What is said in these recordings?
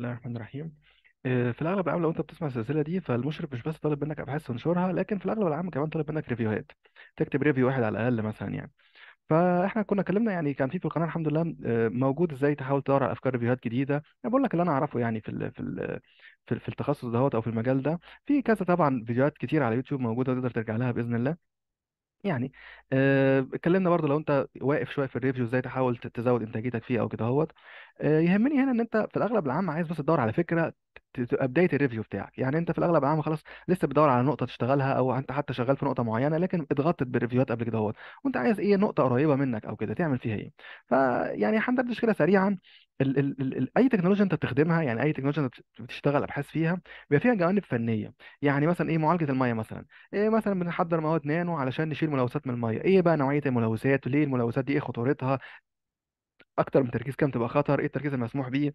الله الرحمن الرحيم آه، في الاغلب العام لو انت بتسمع السلسله دي فالمشرف مش بس طالب منك ابحاث تنشرها لكن في الاغلب العام كمان طالب منك ريفيوهات تكتب ريفيو واحد على الاقل مثلا يعني فاحنا كنا اتكلمنا يعني كان في في القناه الحمد لله آه، موجود ازاي تحاول تقرا افكار ريفيوهات جديده انا بقول لك اللي انا اعرفه يعني في الـ في الـ في, في التخصص دهوت او في المجال ده في كذا طبعا فيديوهات كتير على يوتيوب موجوده تقدر ترجع لها باذن الله يعني آه، اتكلمنا برضو لو انت واقف شويه في الريفيو ازاي تحاول تزود انتاجيتك فيه او كده هوت آه، يهمني هنا ان انت في الاغلب العام عايز بس تدور على فكره تبقى بدايه الريفيو بتاعك يعني انت في الاغلب العام خلاص لسه بتدور على نقطه تشتغلها او انت حتى شغال في نقطه معينه لكن اتغطت بالريفيوهات قبل كده اهوت وانت عايز ايه نقطه قريبه منك او كده تعمل فيها ايه فيعني هندردش كده سريعا ال ال ال ال اي تكنولوجيا انت بتخدمها يعني اي تكنولوجيا انت بتشتغل ابحاث فيها بيبقى فيها جوانب فنيه يعني مثلا ايه معالجه الميه مثلا ايه مثلا بنحضر مواد نانو علشان نشيل ملوثات من الميه ايه بقى نوعيه الملوثات وليه الملوثات دي ايه خطورتها اكتر من تركيز كام تبقى خطر ايه التركيز المسموح بيه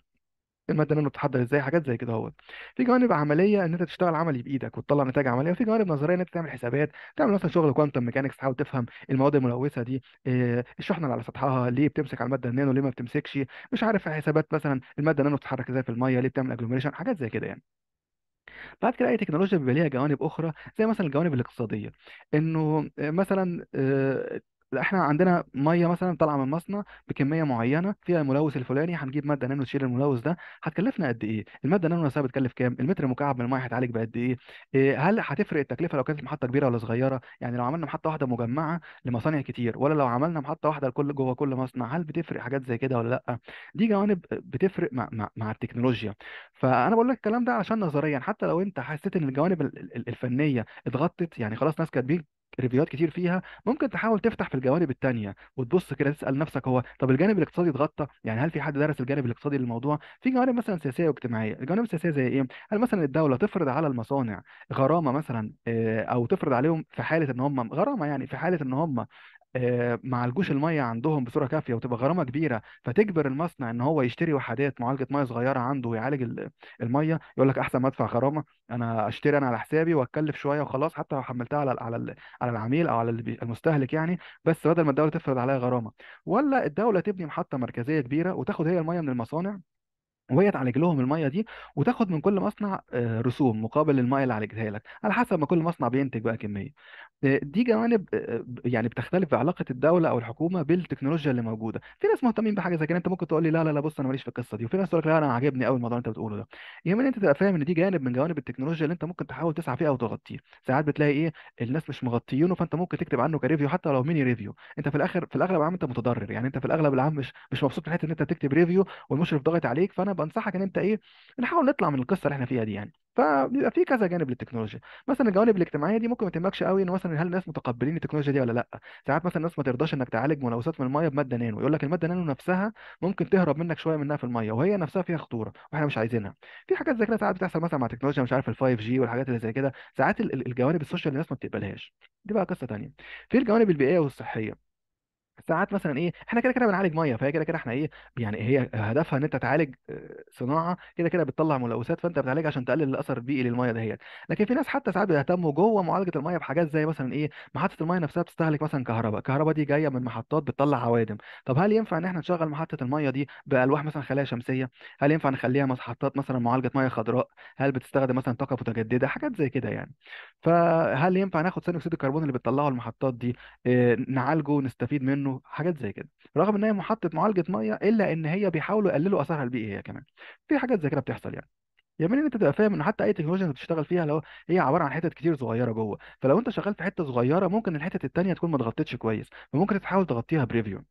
الماده نانو بتتحضر ازاي حاجات زي كده اهوت في جوانب عمليه ان انت تشتغل عملي بايدك وتطلع نتائج عمليه وفي جوانب نظريه ان انت تعمل حسابات تعمل مثلا شغل كوانتم ميكانكس تحاول تفهم المواد الملوثه دي إيه الشحنه اللي على سطحها ليه بتمسك على الماده النانو ليه ما بتمسكش مش عارف حسابات مثلا الماده النانو بتتحرك ازاي في الميه ليه بتعمل اجلوميشن حاجات زي كده يعني بعد كده اي تكنولوجيا بيبقى ليها جوانب اخرى زي مثلا الجوانب الاقتصاديه انه مثلا لا احنا عندنا ميه مثلا طالعه من مصنع بكميه معينه فيها الملوث الفلاني هنجيب ماده نانو تشيل الملوث ده هتكلفنا قد ايه الماده نانو نفسها بتكلف كام المتر مكعب من الميه هيتعالج بقد إيه؟, ايه هل هتفرق التكلفه لو كانت المحطه كبيره ولا صغيره يعني لو عملنا محطه واحده مجمعه لمصانع كتير ولا لو عملنا محطه واحده لكل جوه كل مصنع هل بتفرق حاجات زي كده ولا لا دي جوانب بتفرق مع مع, مع التكنولوجيا فانا بقول لك الكلام ده عشان نظريا حتى لو انت حسيت ان الجوانب الفنيه اتغطت يعني خلاص ناس كاتبين ريفيوهات كتير فيها ممكن تحاول تفتح في الجوانب التانية وتبص كده تسال نفسك هو طب الجانب الاقتصادي اتغطى يعني هل في حد درس الجانب الاقتصادي للموضوع في جوانب مثلا سياسيه واجتماعيه الجوانب السياسيه زي ايه هل مثلا الدوله تفرض على المصانع غرامه مثلا آه، او تفرض عليهم في حاله ان هم غرامه يعني في حاله ان هم آه، مع عالجوش الميه عندهم بصوره كافيه وتبقى غرامه كبيره فتجبر المصنع ان هو يشتري وحدات معالجه ميه صغيره عنده ويعالج الميه يقول لك احسن ما ادفع غرامه انا اشتري انا على حسابي واتكلف شويه وخلاص حتى لو حملتها على على على العميل او على المستهلك يعني بس بدل ما الدوله تفرض عليا غرامه ولا الدوله تبني محطه مركزيه كبيره وتاخد هي الميه من المصانع وهي تعالج لهم الميه دي وتاخد من كل مصنع آه، رسوم مقابل الميه اللي عالجتها لك على حسب ما كل مصنع بينتج بقى كميه دي جوانب آه، آه، يعني بتختلف في علاقه الدوله او الحكومه بالتكنولوجيا اللي موجوده في ناس مهتمين بحاجه زي كده انت ممكن تقول لي لا لا لا بص انا ماليش في القصه دي وفي ناس تقول لك لا انا عاجبني قوي الموضوع اللي انت بتقوله ده يا ان انت تبقى فاهم ان دي جانب من جوانب التكنولوجيا اللي انت ممكن تحاول تسعى فيها او تغطيه ساعات بتلاقي ايه الناس مش مغطيينه فانت ممكن تكتب عنه كريفيو حتى لو ميني ريفيو انت في الاخر في الاغلب عام انت متضرر يعني انت في الاغلب العام مش مش مبسوط من حته ان انت تكتب ريفيو والمشرف ضاغط عليك فانا بنصحك ان انت ايه نحاول نطلع من القصه اللي احنا فيها دي يعني فبيبقى في كذا جانب للتكنولوجيا مثلا الجوانب الاجتماعيه دي ممكن ما تهمكش قوي ان مثلا هل الناس متقبلين التكنولوجيا دي ولا لا ساعات مثلا الناس ما ترضاش انك تعالج ملوثات من الميه بماده نانو يقول لك الماده نانو نفسها ممكن تهرب منك شويه منها في الميه وهي نفسها فيها خطوره واحنا مش عايزينها في حاجات زي كده ساعات بتحصل مثلا مع التكنولوجيا مش عارف ال5 جي والحاجات اللي زي كده ساعات الجوانب السوشيال الناس ما بتقبلهاش دي بقى قصه ثانيه في الجوانب البيئيه والصحيه ساعات مثلا ايه احنا كده كده بنعالج ميه فهي كده كده احنا ايه يعني هي هدفها ان انت تعالج آه، صناعه كده كده بتطلع ملوثات فانت بتعالجها عشان تقلل الاثر البيئي للميه دهيت لكن في ناس حتى ساعات بيهتموا جوه معالجه الميه بحاجات زي مثلا ايه محطه الميه نفسها بتستهلك مثلا كهرباء الكهرباء دي جايه من محطات بتطلع عوادم طب هل ينفع ان احنا نشغل محطه الميه دي بالواح مثلا خلايا شمسيه هل ينفع نخليها محطات مثلا معالجه ميه خضراء هل بتستخدم مثلا طاقه متجدده حاجات زي كده يعني فهل ينفع ناخد ثاني اكسيد الكربون اللي بتطلعه المحطات دي آه، نعالجه ونستفيد منه منه حاجات زي كده رغم ان هي محطه معالجه ميه الا ان هي بيحاولوا يقللوا اثرها البيئي هي كمان في حاجات زي كده بتحصل يعني يهمني ان انت تبقى فاهم ان حتى اي تكنولوجيا انت بتشتغل فيها لو هي عباره عن حتت كتير صغيره جوه فلو انت شغال في حته صغيره ممكن الحتت التانيه تكون ما اتغطتش كويس فممكن تحاول تغطيها بريفيو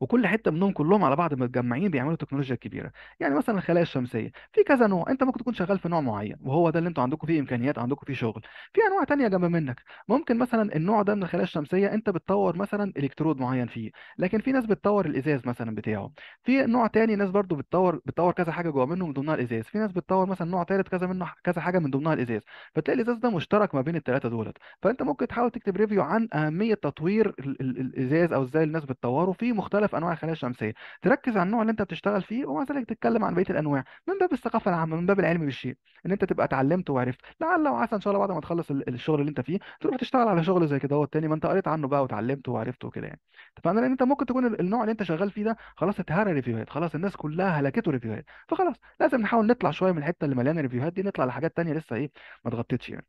وكل حته منهم كلهم على بعض متجمعين بيعملوا تكنولوجيا كبيره يعني مثلا الخلايا الشمسيه في كذا نوع انت ممكن تكون شغال في نوع معين وهو ده اللي انتوا عندكم فيه امكانيات عندكم فيه شغل في انواع تانية جنب منك ممكن مثلا النوع ده من الخلايا الشمسيه انت بتطور مثلا الكترود معين فيه لكن في ناس بتطور الازاز مثلا بتاعه في نوع تاني ناس برضو بتطور بتطور كذا حاجه جوه منه من ضمنها الازاز في ناس بتطور مثلا نوع ثالث كذا منه كذا حاجه من ضمنها الازاز فتلاقي الازاز ده مشترك ما بين الثلاثه دولت فانت ممكن تحاول تكتب ريفيو عن اهميه تطوير الازاز او ازاي الناس بتطوره في مختلف انواع الخلايا الشمسيه تركز على النوع اللي انت بتشتغل فيه ومع ذلك تتكلم عن بقيه الانواع من باب الثقافه العامه من باب العلم بالشيء ان انت تبقى اتعلمت وعرفت لعل وعسى ان شاء الله بعد ما تخلص الشغل اللي انت فيه تروح تشتغل على شغل زي كده هو التاني ما انت قريت عنه بقى وتعلمت وعرفته وكده يعني اتفقنا لان انت ممكن تكون النوع اللي انت شغال فيه ده خلاص اتهرى ريفيوهات خلاص الناس كلها هلكته ريفيوهات فخلاص لازم نحاول نطلع شويه من الحته اللي مليانه ريفيوهات دي نطلع لحاجات تانيه لسه ايه ما اتغطتش يعني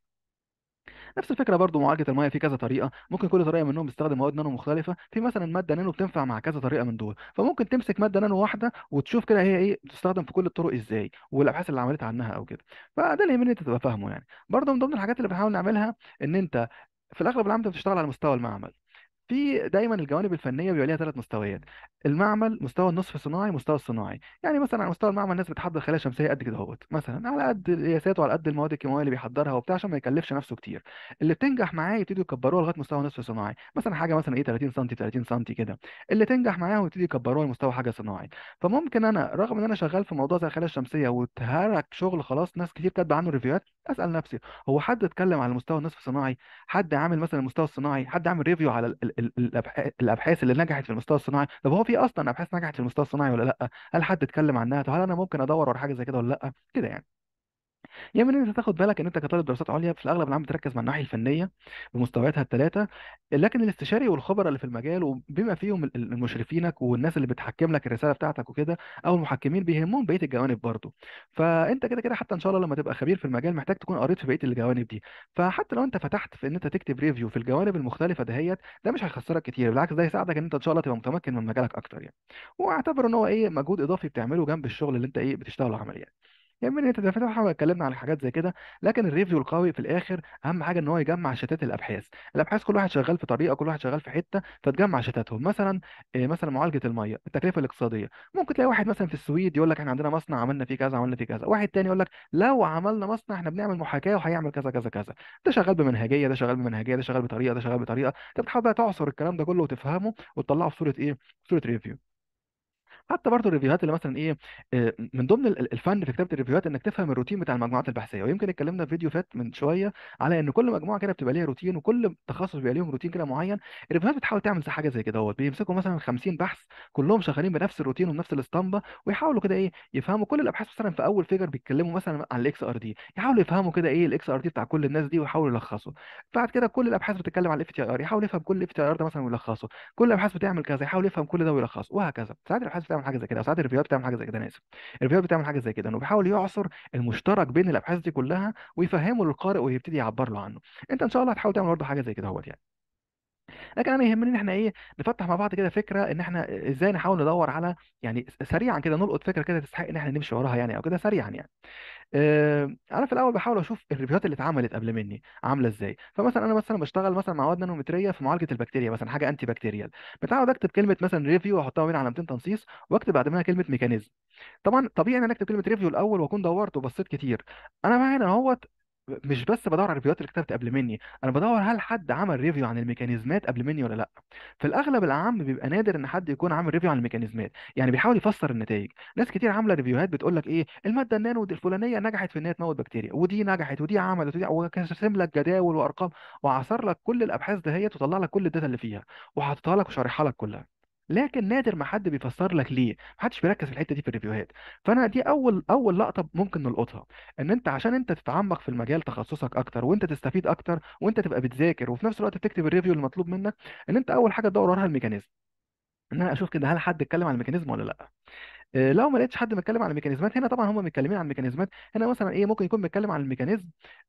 نفس الفكره برضو معالجه الميه في كذا طريقه ممكن كل طريقه منهم بتستخدم مواد نانو مختلفه في مثلا ماده نانو بتنفع مع كذا طريقه من دول فممكن تمسك ماده نانو واحده وتشوف كده هي ايه بتستخدم في كل الطرق ازاي والابحاث اللي عملتها عنها او كده فده اللي يهمني انت تبقى فاهمه يعني برضو من ضمن الحاجات اللي بنحاول نعملها ان انت في الاغلب العام انت بتشتغل على مستوى المعمل في دايما الجوانب الفنيه بيبقى ليها ثلاث مستويات المعمل مستوى النصف صناعي مستوى الصناعي يعني مثلا على مستوى المعمل الناس بتحضر خلايا شمسيه قد كده اهوت مثلا على قد القياسات وعلى قد المواد الكيماويه اللي بيحضرها وبتاع عشان ما يكلفش نفسه كتير اللي بتنجح معاه يبتدوا يكبروها لغايه مستوى نصف صناعي مثلا حاجه مثلا ايه 30 سم 30 سم كده اللي تنجح معاهم ويبتدي يكبروها لمستوى حاجه صناعي فممكن انا رغم ان انا شغال في موضوع زي الخلايا الشمسيه واتهرك شغل خلاص ناس كتير كاتبه عنه ريفيوهات اسال نفسي هو حد اتكلم على المستوى النصف صناعي حد عامل مثلا المستوى الصناعي حد عامل ريفيو على الابحاث اللي نجحت في المستوى الصناعي طب هو في اصلا ابحاث نجحت في المستوى الصناعي ولا لا هل حد اتكلم عنها طب هل انا ممكن ادور على حاجه زي كده ولا لا كده يعني يا من انت تاخد بالك ان انت كطالب دراسات عليا في الاغلب العام بتركز مع الناحيه الفنيه بمستوياتها الثلاثه لكن الاستشاري والخبراء اللي في المجال وبما فيهم المشرفينك والناس اللي بتحكم لك الرساله بتاعتك وكده او المحكمين بيهمهم بقيه الجوانب برضه فانت كده كده حتى ان شاء الله لما تبقى خبير في المجال محتاج تكون قريت في بقيه الجوانب دي فحتى لو انت فتحت في ان انت تكتب ريفيو في الجوانب المختلفه دهيت ده مش هيخسرك كتير بالعكس ده هيساعدك ان انت ان شاء الله تبقى متمكن من مجالك اكتر يعني واعتبر ان هو ايه مجهود اضافي بتعمله جنب الشغل اللي انت ايه بتشتغله عمليا يا اما ان انت تفتح واتكلمنا على حاجات زي كده لكن الريفيو القوي في الاخر اهم حاجه ان هو يجمع شتات الابحاث الابحاث كل واحد شغال في طريقه كل واحد شغال في حته فتجمع شتاتهم مثلا آه، مثلا معالجه الميه التكلفه الاقتصاديه ممكن تلاقي واحد مثلا في السويد يقول لك احنا عندنا مصنع عملنا فيه كذا عملنا فيه كذا واحد تاني يقول لك لو عملنا مصنع احنا بنعمل محاكاه وهيعمل كذا كذا كذا ده شغال بمنهجيه ده شغال بمنهجيه ده شغال بطريقه ده شغال بطريقه انت بتحاول بقى تعصر الكلام ده كله وتفهمه وتطلعه في صوره ايه صوره ريفيو حتى برضه الريفيوهات اللي مثلا ايه آه، من ضمن الفن في كتابه الريفيوهات انك تفهم الروتين بتاع المجموعات البحثيه ويمكن اتكلمنا في فيديو فات من شويه على ان كل مجموعه كده بتبقى ليها روتين وكل تخصص بيبقى ليهم روتين كده معين الريفيوهات بتحاول تعمل زي حاجه زي كده هو بيمسكوا مثلا 50 بحث كلهم شغالين بنفس الروتين وبنفس الاسطمبه ويحاولوا كده ايه يفهموا كل الابحاث مثلا في اول فيجر بيتكلموا مثلا عن الاكس ار دي يحاولوا يفهموا كده ايه الاكس ار دي بتاع كل الناس دي ويحاولوا يلخصوا بعد كده كل الابحاث بتتكلم عن الاف تي ار يحاول يفهم كل الاف تي ار ده مثلا ويلخصه كل الابحاث بتعمل كذا يحاول يفهم كل ده ويلخصه وهكذا ساعات الابحاث بتعمل حاجه زي كده او ساعات الريفيوات بتعمل حاجه زي كده انا اسف الريفيوات بتعمل حاجه زي كده انه بيحاول يعصر المشترك بين الابحاث دي كلها ويفهمه للقارئ ويبتدي يعبر له عنه انت ان شاء الله هتحاول تعمل برضه حاجه زي كده اهوت يعني لكن انا يهمني ان احنا ايه نفتح مع بعض كده فكره ان احنا ازاي نحاول ندور على يعني سريعا كده نلقط فكره كده تستحق ان احنا نمشي وراها يعني او كده سريعا يعني آه، انا في الاول بحاول اشوف الريفيوهات اللي اتعملت قبل مني عامله ازاي فمثلا انا مثلا بشتغل مثلا مع مواد نانومتريه في معالجه البكتيريا مثلا حاجه انتي بكتيريال بتعود اكتب كلمه مثلا ريفيو واحطها بين علامتين تنصيص واكتب بعد منها كلمه ميكانيزم طبعا طبيعي ان انا اكتب كلمه ريفيو الاول واكون دورت وبصيت كتير انا بقى هنا اهوت مش بس بدور على الريفيوهات اللي كتبت قبل مني انا بدور هل حد عمل ريفيو عن الميكانيزمات قبل مني ولا لا في الاغلب العام بيبقى نادر ان حد يكون عامل ريفيو عن الميكانيزمات يعني بيحاول يفسر النتائج ناس كتير عامله ريفيوهات بتقول لك ايه الماده النانو الفلانيه نجحت في ان هي تموت بكتيريا ودي نجحت ودي عملت ودي وكسم لك جداول وارقام وعصر لك كل الابحاث دهيت وطلع لك كل الداتا اللي فيها وحاططها لك وشارحها لك كلها لكن نادر ما حد بيفسر لك ليه ما حدش بيركز في الحته دي في الريفيوهات فانا دي اول اول لقطه ممكن نلقطها ان انت عشان انت تتعمق في المجال تخصصك اكتر وانت تستفيد اكتر وانت تبقى بتذاكر وفي نفس الوقت بتكتب الريفيو المطلوب منك ان انت اول حاجه تدور وراها الميكانيزم ان انا اشوف كده هل حد اتكلم على الميكانيزم ولا لا آه، لو ما لقيتش حد متكلم عن الميكانيزمات هنا طبعا هم متكلمين عن الميكانيزمات هنا مثلا ايه ممكن يكون متكلم عن الميكانيزم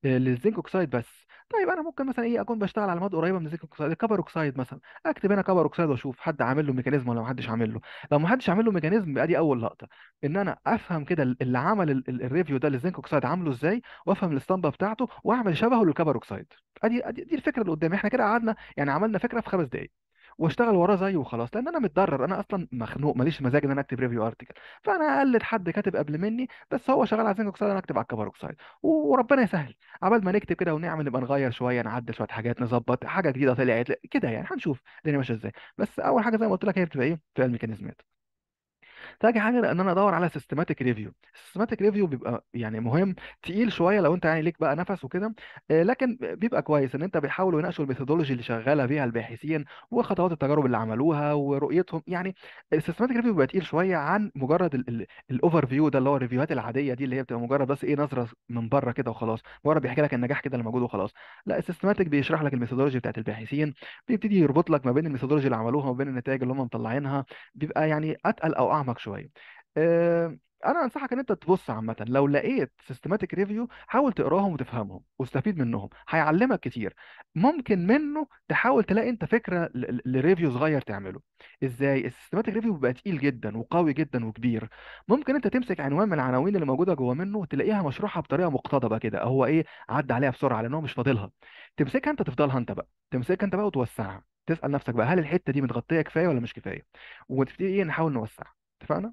آه، للزنك اوكسايد بس طيب انا ممكن مثلا ايه اكون بشتغل على مواد قريبه من الزنك اوكسايد الكبر اوكسايد مثلا اكتب هنا كبر اوكسايد واشوف حد عامل له ميكانيزم ولا ما حدش عامل له لو ما حدش عامل له ميكانيزم بقى دي اول لقطه ان انا افهم كده اللي عمل الريفيو ده للزنك اوكسايد عامله ازاي وافهم الاسطمبه بتاعته واعمل شبهه للكبر اوكسايد ادي ادي دي الفكره اللي قدامي احنا كده قعدنا يعني عملنا فكره في خمس دقائق واشتغل وراه زيه وخلاص لان انا متضرر انا اصلا مخنوق ماليش مزاج ان انا اكتب ريفيو ارتكل فانا اقلد حد كاتب قبل مني بس هو شغال على زنك اوكسايد انا اكتب على الكبر اوكسايد وربنا يسهل عبال ما نكتب كده ونعمل نبقى نغير شويه نعدل شويه حاجات نظبط حاجه جديده طلعت كده يعني هنشوف الدنيا ماشيه ازاي بس اول حاجه زي ما قلت لك هي بتبقى ايه بتبقى الميكانيزمات تاني حاجه ان انا ادور على سيستماتيك ريفيو السيستماتيك ريفيو بيبقى يعني مهم تقيل شويه لو انت يعني ليك بقى نفس وكده آه، لكن بيبقى كويس ان انت بيحاولوا يناقشوا الميثودولوجي اللي شغاله بيها الباحثين وخطوات التجارب اللي عملوها ورؤيتهم يعني السيستماتيك ريفيو بيبقى تقيل شويه عن مجرد الاوفر فيو ده اللي هو الريفيوهات العاديه دي اللي هي بتبقى مجرد بس ايه نظره من بره كده وخلاص مجرد بيحكي لك النجاح كده اللي موجود وخلاص لا السيستماتيك بيشرح لك الميثودولوجي بتاعت الباحثين بيبتدي يربط لك ما بين الميثودولوجي اللي عملوها وما بين النتائج اللي هم مطلعينها بيبقى يعني اتقل او اعمق شويه شويه آه، انا انصحك ان انت تبص عامه لو لقيت سيستماتيك ريفيو حاول تقراهم وتفهمهم واستفيد منهم هيعلمك كتير ممكن منه تحاول تلاقي انت فكره لريفيو صغير تعمله ازاي السيستماتيك ريفيو بيبقى تقيل جدا وقوي جدا وكبير ممكن انت تمسك عنوان من العناوين اللي موجوده جوه منه تلاقيها مشروحه بطريقه مقتضبه كده هو ايه عدى عليها بسرعه لان هو مش فاضلها تمسكها انت تفضلها انت بقى تمسكها انت بقى وتوسعها تسال نفسك بقى هل الحته دي متغطيه كفايه ولا مش كفايه وتبتدي ايه نحاول نوسعها اتفقنا؟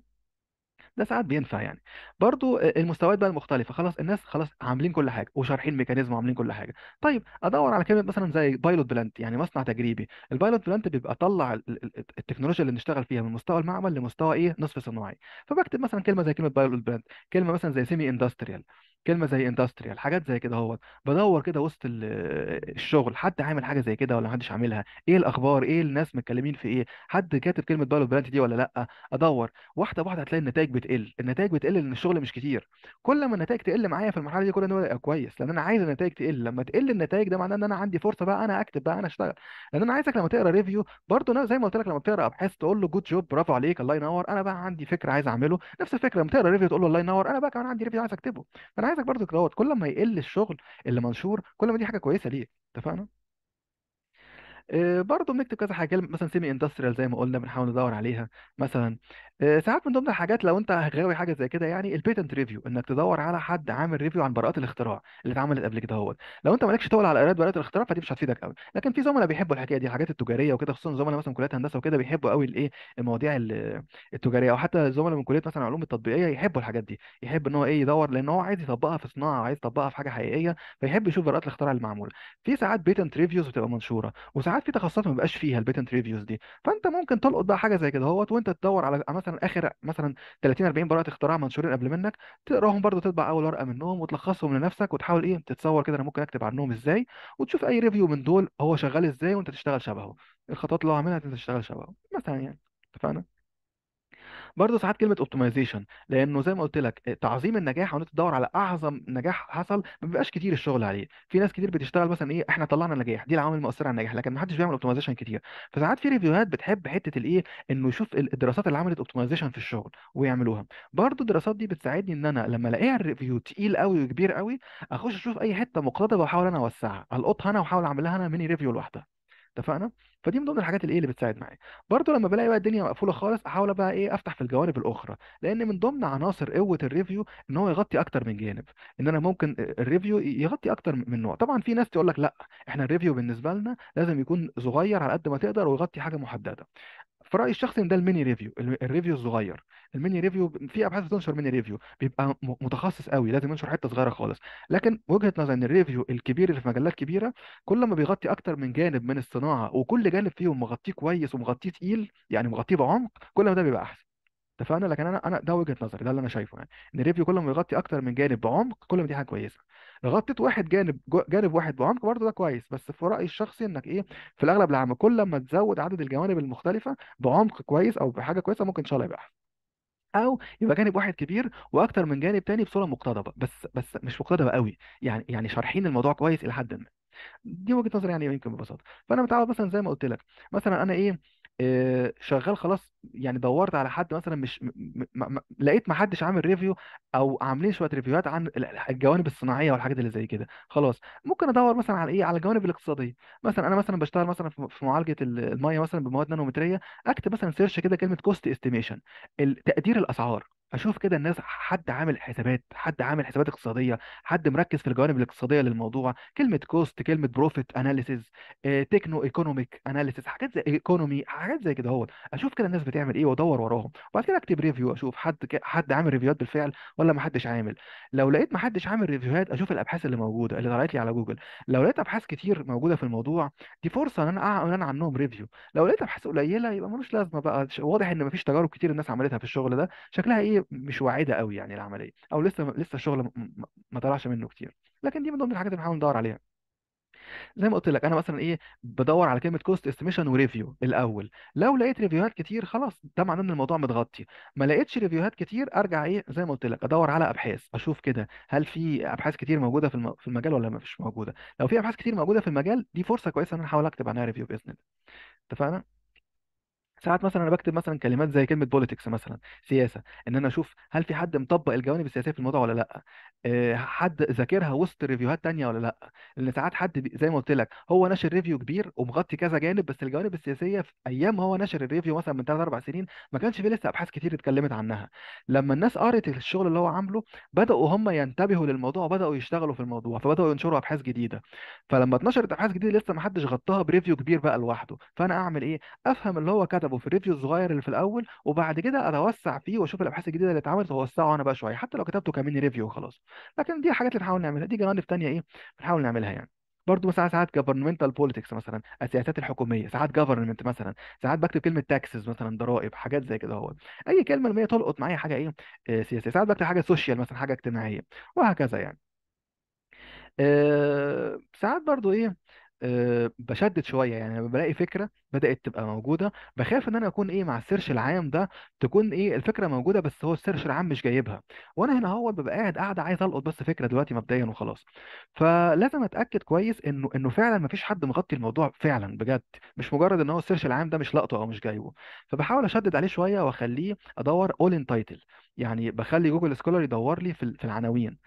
ده ساعات بينفع يعني برضو المستويات بقى المختلفه خلاص الناس خلاص عاملين كل حاجه وشارحين ميكانيزم وعاملين كل حاجه طيب ادور على كلمه مثلا زي بايلوت بلانت يعني مصنع تجريبي البايلوت بلانت بيبقى طلع التكنولوجيا اللي بنشتغل فيها من مستوى المعمل لمستوى ايه نصف صناعي فبكتب مثلا كلمه زي كلمه بايلوت بلانت كلمه مثلا زي سيمي اندستريال كلمه زي اندستريال حاجات زي كده اهوت بدور كده وسط الشغل حد عامل حاجه زي كده ولا محدش عاملها ايه الاخبار ايه الناس متكلمين في ايه حد كاتب كلمه بالو بلانت دي ولا لا ادور واحده بواحده هتلاقي النتائج بتقل النتائج بتقل لان الشغل مش كتير كل ما النتائج تقل معايا في المرحله دي كل ما كويس لان انا عايز النتائج تقل لما تقل النتائج ده معناه ان انا عندي فرصه بقى انا اكتب بقى انا اشتغل لان انا عايزك لما تقرا ريفيو برده زي ما قلت لك لما بتقرا ابحاث تقول له جود جوب برافو عليك الله ينور انا بقى عندي فكره عايز اعمله نفس الفكره لما تقرا ريفيو تقول له الله ينور انا بقى كمان عندي ريفيو عايز اكتبه فانا عايز عايزك برضو دوت كل ما يقل الشغل اللي منشور كل ما دي حاجه كويسه ليك اتفقنا آه، برضه بنكتب كذا حاجه مثلا سيمي اندستريال زي ما قلنا بنحاول ندور عليها مثلا آه، ساعات من ضمن الحاجات لو انت غاوي حاجه زي كده يعني البيتنت ريفيو انك تدور على حد عامل ريفيو عن براءات الاختراع اللي اتعملت قبل كده هو. لو انت مالكش تقول على قرايه براءات الاختراع فدي مش هتفيدك قوي لكن في زملاء بيحبوا الحكايه دي الحاجات التجاريه وكده خصوصا زملاء مثلا كليات هندسه وكده بيحبوا قوي الايه المواضيع التجاريه او حتى زملاء من كليات مثلا علوم التطبيقيه يحبوا الحاجات دي يحب ان هو ايه يدور لان هو عايز يطبقها في صناعه عايز يطبقها في حاجه حقيقيه فيحب يشوف براءات الاختراع المعموله في ساعات بيتنت ريفيوز بتبقى منشوره وساعات ساعات في تخصصات ما بيبقاش فيها البيتنت ريفيوز دي فانت ممكن تلقط بقى حاجه زي كده اهوت وانت تدور على مثلا اخر مثلا 30 40 براءه اختراع منشورين قبل منك تقراهم برضو تطبع اول ورقه منهم وتلخصهم لنفسك وتحاول ايه تتصور كده انا ممكن اكتب عنهم ازاي وتشوف اي ريفيو من دول هو شغال ازاي وانت تشتغل شبهه الخطوات اللي هو عاملها انت تشتغل شبهه مثلا يعني اتفقنا برضه ساعات كلمه اوبتمايزيشن لانه زي ما قلت لك آه، تعظيم النجاح وان انت تدور على اعظم نجاح حصل ما بيبقاش كتير الشغل عليه في ناس كتير بتشتغل مثلا ايه احنا طلعنا نجاح دي العوامل المؤثره على النجاح لكن ما حدش بيعمل اوبتمايزيشن كتير فساعات في ريفيوهات بتحب حته الايه انه يشوف الدراسات اللي عملت اوبتمايزيشن في الشغل ويعملوها برضه الدراسات دي بتساعدني ان انا لما الاقيها الريفيو تقيل قوي وكبير قوي اخش اشوف اي حته مقتضبه واحاول انا اوسعها القطها انا واحاول اعمل لها انا ميني ريفيو لوحدها اتفقنا فدي من ضمن الحاجات الايه اللي بتساعد معايا برضو لما بلاقي بقى الدنيا مقفوله خالص احاول بقى ايه افتح في الجوانب الاخرى لان من ضمن عناصر قوه الريفيو ان هو يغطي اكتر من جانب ان انا ممكن الريفيو يغطي اكتر من نوع طبعا في ناس تقول لك لا احنا الريفيو بالنسبه لنا لازم يكون صغير على قد ما تقدر ويغطي حاجه محدده في رايي الشخصي ان ده الميني ريفيو الريفيو الصغير الميني ريفيو في ابحاث بتنشر ميني ريفيو بيبقى متخصص قوي لازم ينشر حته صغيره خالص لكن وجهه نظري ان الريفيو الكبير اللي في مجلات كبيره كل ما بيغطي اكتر من جانب من الصناعه وكل جانب فيهم مغطيه كويس ومغطيه تقيل يعني مغطيه بعمق كل ما ده بيبقى احسن اتفقنا لكن انا انا ده وجهه نظري ده اللي انا شايفه يعني ان الريفيو كل ما بيغطي اكتر من جانب بعمق كل ما دي حاجه كويسه غطيت واحد جانب جانب واحد بعمق برضه ده كويس بس في رايي الشخصي انك ايه في الاغلب العام كل ما تزود عدد الجوانب المختلفه بعمق كويس او بحاجه كويسه ممكن ان شاء الله يبقى احسن او يبقى جانب واحد كبير واكتر من جانب تاني بصوره مقتضبه بس بس مش مقتضبه قوي يعني يعني شارحين الموضوع كويس الى حد ما دي وجهه نظري يعني يمكن ببساطه فانا متعود مثلا زي ما قلت لك مثلا انا ايه آه، شغال خلاص يعني دورت على حد مثلا مش م... م... م... لقيت ما حدش عامل ريفيو او عاملين شويه ريفيوهات عن الجوانب الصناعيه والحاجات اللي زي كده خلاص ممكن ادور مثلا على ايه على الجوانب الاقتصاديه مثلا انا مثلا بشتغل مثلا في معالجه الميه مثلا بمواد نانومتريه اكتب مثلا سيرش كده كلمه كوست استيميشن تقدير الاسعار اشوف كده الناس حد عامل حسابات حد عامل حسابات اقتصاديه حد مركز في الجوانب الاقتصاديه للموضوع كلمه كوست كلمه بروفيت اناليسيز تكنو ايكونوميك اناليسيز حاجات زي ايكونومي حاجات زي كده اهوت اشوف كده الناس بتعمل ايه وادور وراهم وبعد كده اكتب ريفيو اشوف حد ك... حد عامل ريفيوهات بالفعل ولا ما حدش عامل لو لقيت ما حدش عامل ريفيوهات اشوف الابحاث اللي موجوده اللي طلعت لي على جوجل لو لقيت ابحاث كتير موجوده في الموضوع دي فرصه ان انا اعمل انا عنهم ريفيو لو لقيت ابحاث قليله يبقى ملوش لازمه بقى واضح ان فيش تجارب كتير الناس عملتها في الشغل ده شكلها ايه العمليه مش واعده قوي يعني العمليه او لسه لسه الشغل ما طلعش منه كتير لكن دي من ضمن الحاجات اللي بنحاول ندور عليها زي ما قلت لك انا مثلا ايه بدور على كلمه كوست استيميشن وريفيو الاول لو لقيت ريفيوهات كتير خلاص ده معناه ان الموضوع متغطي ما لقيتش ريفيوهات كتير ارجع ايه زي ما قلت لك ادور على ابحاث اشوف كده هل في ابحاث كتير موجوده في في المجال ولا ما فيش موجوده لو في ابحاث كتير موجوده في المجال دي فرصه كويسه ان انا احاول اكتب عنها ريفيو باذن الله اتفقنا ساعات مثلا انا بكتب مثلا كلمات زي كلمه بوليتكس مثلا سياسه ان انا اشوف هل في حد مطبق الجوانب السياسيه في الموضوع ولا لا آه، حد ذاكرها وسط ريفيوهات تانية ولا لا لان ساعات حد زي ما قلت لك هو ناشر ريفيو كبير ومغطي كذا جانب بس الجوانب السياسيه في ايام ما هو ناشر الريفيو مثلا من 3 4 سنين ما كانش في لسه ابحاث كتير اتكلمت عنها لما الناس قرت الشغل اللي هو عامله بداوا هم ينتبهوا للموضوع وبداوا يشتغلوا في الموضوع فبداوا ينشروا ابحاث جديده فلما اتنشرت ابحاث جديده لسه ما حدش غطاها بريفيو كبير بقى لوحده فانا اعمل ايه افهم اللي هو كتب اكتبه في الريفيو الصغير اللي في الاول وبعد كده اتوسع فيه واشوف الابحاث الجديده اللي اتعملت واوسعه انا بقى شويه حتى لو كتبته كمان ريفيو وخلاص لكن دي حاجات اللي بنحاول نعملها دي جوانب ثانيه ايه بنحاول نعملها يعني برضه مثلا ساعات governmental politics مثلا السياسات الحكوميه ساعات government مثلا ساعات بكتب كلمه taxes مثلا ضرائب حاجات زي كده هو اي كلمه اللي تلقط معايا حاجه ايه آه، سياسيه ساعات بكتب حاجه سوشيال مثلا حاجه اجتماعيه وهكذا يعني أه ساعات برضو ايه آه، بشدد شويه يعني لما بلاقي فكره بدات تبقى موجوده بخاف ان انا اكون ايه مع السيرش العام ده تكون ايه الفكره موجوده بس هو السيرش العام مش جايبها وانا هنا هو ببقى قاعد قاعده عايز القط بس فكره دلوقتي مبدئيا وخلاص فلازم اتاكد كويس انه انه فعلا ما فيش حد مغطي الموضوع فعلا بجد مش مجرد ان هو السيرش العام ده مش لقطه او مش جايبه فبحاول اشدد عليه شويه واخليه ادور اول ان تايتل يعني بخلي جوجل سكولار يدور لي في العناوين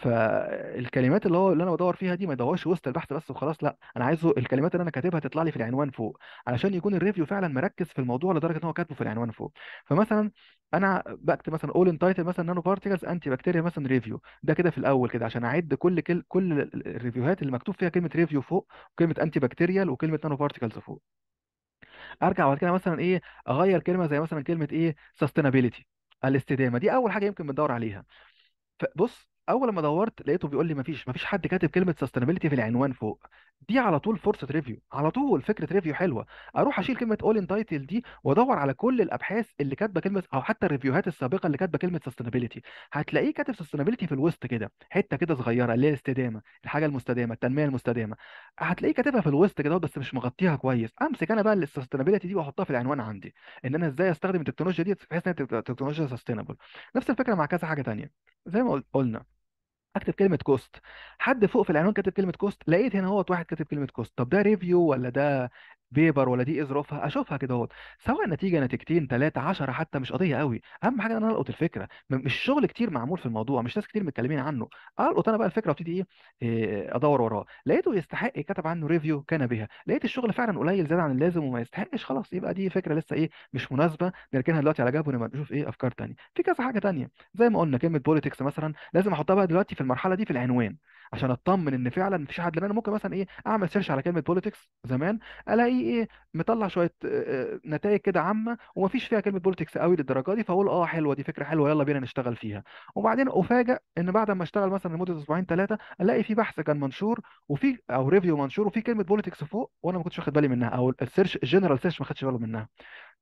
فالكلمات اللي هو اللي انا بدور فيها دي ما يدورش وسط البحث بس وخلاص لا انا عايزه الكلمات اللي انا كاتبها تطلع لي في العنوان فوق علشان يكون الريفيو فعلا مركز في الموضوع لدرجه ان هو كاتبه في العنوان فوق فمثلا انا بكتب مثلا اول انتايتل تايتل مثلا نانو بارتيكلز انتي بكتيريا مثلا ريفيو ده كده في الاول كده عشان اعد كل كل, كل الريفيوهات اللي مكتوب فيها كلمه ريفيو فوق وكلمه انتي بكتيريال وكلمه نانو بارتيكلز فوق ارجع بعد كده مثلا ايه اغير كلمه زي مثلا كلمه ايه سستينابيلتي الاستدامه دي اول حاجه يمكن بندور عليها فبص اول ما دورت لقيته بيقول لي مفيش مفيش حد كاتب كلمه سستينابيلتي في العنوان فوق دي على طول فرصه ريفيو على طول فكره ريفيو حلوه اروح اشيل كلمه اول انتايتل دي وادور على كل الابحاث اللي كاتبه كلمه او حتى الريفيوهات السابقه اللي كاتبه كلمه سستينابيلتي هتلاقيه كاتب سستينابيلتي في الوسط كده حته كده صغيره اللي هي الاستدامه الحاجه المستدامه التنميه المستدامه هتلاقيه كاتبها في الوسط كده بس مش مغطيها كويس امسك انا بقى السستينابيلتي دي واحطها في العنوان عندي ان انا ازاي استخدم التكنولوجيا دي بحيث انها تكنولوجيا سستينابل نفس الفكره مع كذا حاجه ثانيه زي ما قلنا اكتب كلمه كوست حد فوق في العنوان كاتب كلمه كوست لقيت هنا هو واحد كاتب كلمه كوست طب ده ريفيو ولا ده بيبر ولا دي إيه ظروفها اشوفها كده اهوت سواء نتيجه نتيجتين ثلاثه 10 حتى مش قضيه قوي اهم حاجه ان انا القط الفكره مش شغل كتير معمول في الموضوع مش ناس كتير متكلمين عنه القط انا بقى الفكره وابتدي ايه آه، ادور وراه لقيته يستحق كتب عنه ريفيو كان بها لقيت الشغل فعلا قليل زياده عن اللازم وما يستحقش خلاص يبقى دي فكره لسه ايه مش مناسبه نركنها دلوقتي على جنب نشوف ايه افكار ثانيه في كذا حاجه ثانيه زي ما قلنا كلمه بوليتكس مثلا لازم احطها بقى دلوقتي في المرحله دي في العنوان عشان اطمن ان فعلا مفيش حد لان انا ممكن مثلا ايه اعمل سيرش على كلمه بوليتكس زمان الاقي ايه مطلع شويه آه، آه، نتائج كده عامه ومفيش فيها كلمه بوليتكس قوي للدرجه دي فاقول اه حلوه دي فكره حلوه يلا بينا نشتغل فيها وبعدين افاجئ ان بعد ما اشتغل مثلا لمده اسبوعين ثلاثه الاقي في بحث كان منشور وفي او ريفيو منشور وفي كلمه بوليتكس فوق وانا ما كنتش واخد بالي منها او السيرش الجنرال سيرش ما خدش باله منها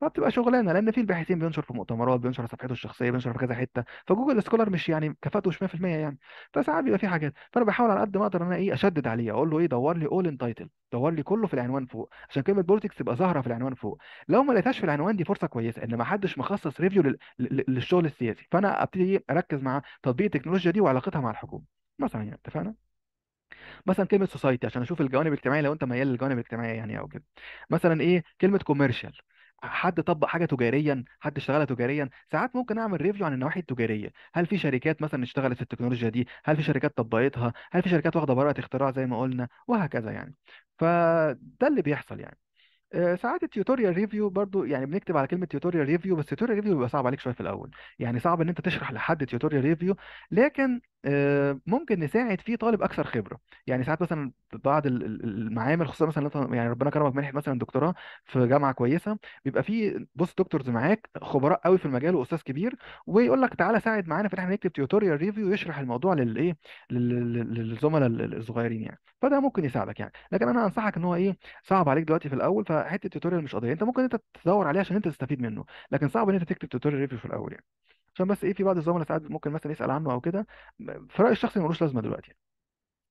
فبتبقى شغلانه لان في الباحثين بينشر في مؤتمرات بينشر في صفحته الشخصيه بينشر في كذا حته فجوجل سكولر مش يعني كفاءته مش 100% يعني فساعات بيبقى في حاجات فانا بحاول على قد ما اقدر ان انا ايه اشدد عليه اقول له ايه دور لي اول ان تايتل دور لي كله في العنوان فوق عشان كلمه بوليتكس تبقى ظاهره في العنوان فوق لو ما لقيتهاش في العنوان دي فرصه كويسه ان ما حدش مخصص ريفيو لل... للشغل السياسي فانا ابتدي إيه، اركز مع تطبيق التكنولوجيا دي وعلاقتها مع الحكومه مثلا يعني اتفقنا مثلا كلمه سوسايتي عشان اشوف الجوانب الاجتماعيه لو انت ميال للجوانب الاجتماعيه يعني او كده مثلا ايه كلمه كوميرشال حد طبق حاجه تجاريا حد اشتغلها تجاريا ساعات ممكن اعمل ريفيو عن النواحي التجاريه هل في شركات مثلا اشتغلت في التكنولوجيا دي هل في شركات طبقتها هل في شركات واخده براءه اختراع زي ما قلنا وهكذا يعني فده اللي بيحصل يعني آه، ساعات التيوتوريال ريفيو برضو يعني بنكتب على كلمه تيوتوريال ريفيو بس التيوتوريال ريفيو بيبقى صعب عليك شويه في الاول يعني صعب ان انت تشرح لحد تيوتوريال ريفيو لكن آه، ممكن نساعد فيه طالب اكثر خبره يعني ساعات مثلا بعض المعامل خصوصا مثلا يعني ربنا كرمك منحه مثلا دكتوراه في جامعه كويسه بيبقى فيه بوست دكتورز معاك خبراء قوي في المجال واستاذ كبير ويقول لك تعالى ساعد معانا في ان احنا نكتب تيوتوريال ريفيو يشرح الموضوع للايه للزملاء الصغيرين يعني فده ممكن يساعدك يعني لكن انا انصحك ان هو ايه صعب عليك دلوقتي في الاول فحته التيوتوريال مش قضيه انت ممكن انت تدور عليه عشان انت تستفيد منه لكن صعب ان انت تكتب تيوتوريال ريفيو في الاول يعني عشان بس ايه في بعض الزملاء ساعات ممكن مثلا يسال عنه او كده في رايي الشخصي ملوش لازمه دلوقتي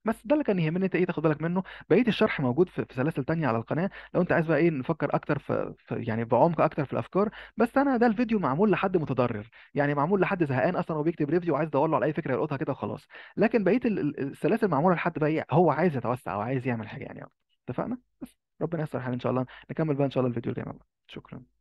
بس ده اللي كان يهمني انت ايه تاخد بالك منه بقيه الشرح موجود في سلاسل تانية على القناه لو انت عايز بقى ايه نفكر اكتر في, في يعني بعمق اكتر في الافكار بس انا ده الفيديو معمول لحد متضرر يعني معمول لحد زهقان اصلا وبيكتب ريفيو وعايز يدور له على اي فكره يلقطها كده وخلاص لكن بقيه السلاسل معموله لحد بقى ايه هو عايز يتوسع او عايز يعمل حاجه يعني اتفقنا بس ربنا ييسر الحال ان شاء الله نكمل بقى ان شاء الله الفيديو الجاي شكرا